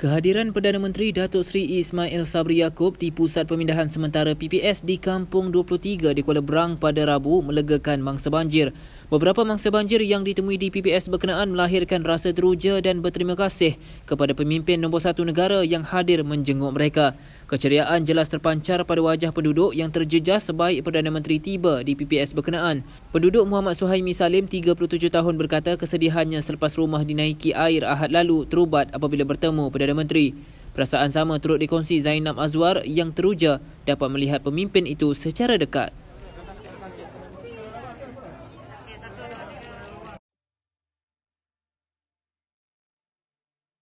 Kehadiran Perdana Menteri Datuk Seri Ismail Sabri Yaakob di Pusat Pemindahan Sementara PPS di Kampung 23 di Kuala Berang pada Rabu melegakan mangsa banjir. Beberapa mangsa banjir yang ditemui di PPS berkenaan melahirkan rasa teruja dan berterima kasih kepada pemimpin nombor satu negara yang hadir menjenguk mereka. Keceriaan jelas terpancar pada wajah penduduk yang terjejas sebaik Perdana Menteri tiba di PPS berkenaan. Penduduk Muhammad Suhaimi Salim, 37 tahun berkata kesedihannya selepas rumah dinaiki air ahad lalu terubat apabila bertemu Perdana Menteri. Perasaan sama turut dikongsi Zainab Azwar yang teruja dapat melihat pemimpin itu secara dekat.